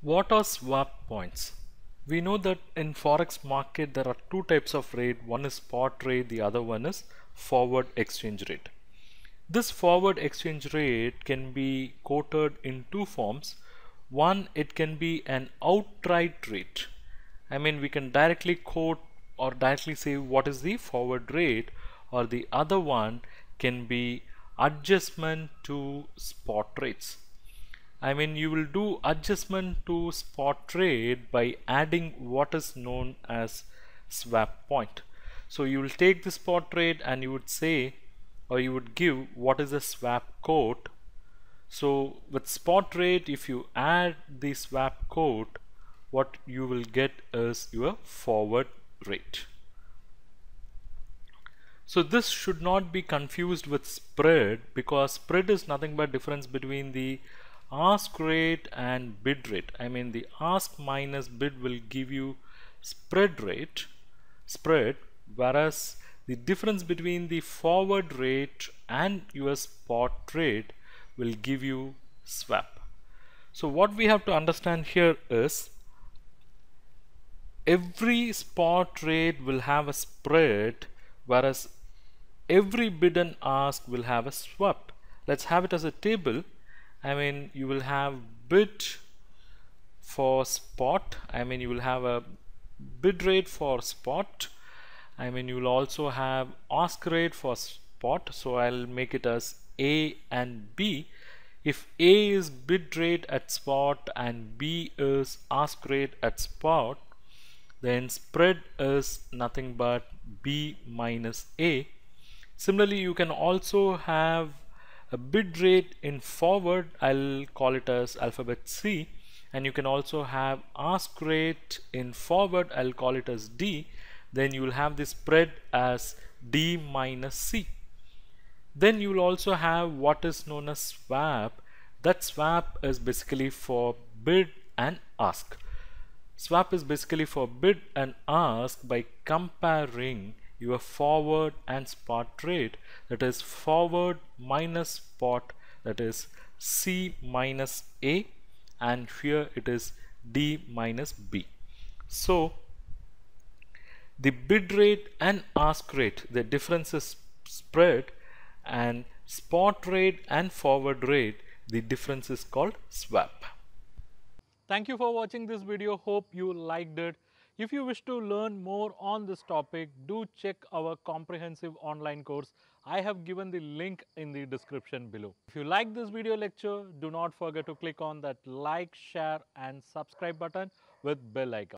What are swap points? We know that in forex market there are two types of rate. One is spot rate, the other one is forward exchange rate. This forward exchange rate can be quoted in two forms. One, it can be an outright rate. I mean, we can directly quote or directly say what is the forward rate or the other one can be adjustment to spot rates. I mean you will do adjustment to spot trade by adding what is known as swap point. So you will take the spot trade and you would say or you would give what is a swap quote. So with spot rate if you add the swap quote what you will get is your forward rate. So this should not be confused with spread because spread is nothing but difference between the ask rate and bid rate I mean the ask minus bid will give you spread rate spread whereas the difference between the forward rate and your spot rate will give you swap so what we have to understand here is every spot rate will have a spread whereas every bid and ask will have a swap let's have it as a table I mean you will have bid for spot I mean you will have a bid rate for spot I mean you will also have ask rate for spot so I'll make it as A and B if A is bid rate at spot and B is ask rate at spot then spread is nothing but B minus A similarly you can also have a bid rate in forward I'll call it as alphabet C and you can also have ask rate in forward I'll call it as D then you'll have the spread as D minus C then you'll also have what is known as swap that swap is basically for bid and ask swap is basically for bid and ask by comparing your forward and spot rate that is forward minus spot that is C minus A and here it is D minus B. So the bid rate and ask rate the difference is spread and spot rate and forward rate the difference is called swap. Thank you for watching this video hope you liked it. If you wish to learn more on this topic, do check our comprehensive online course. I have given the link in the description below. If you like this video lecture, do not forget to click on that like, share and subscribe button with bell icon.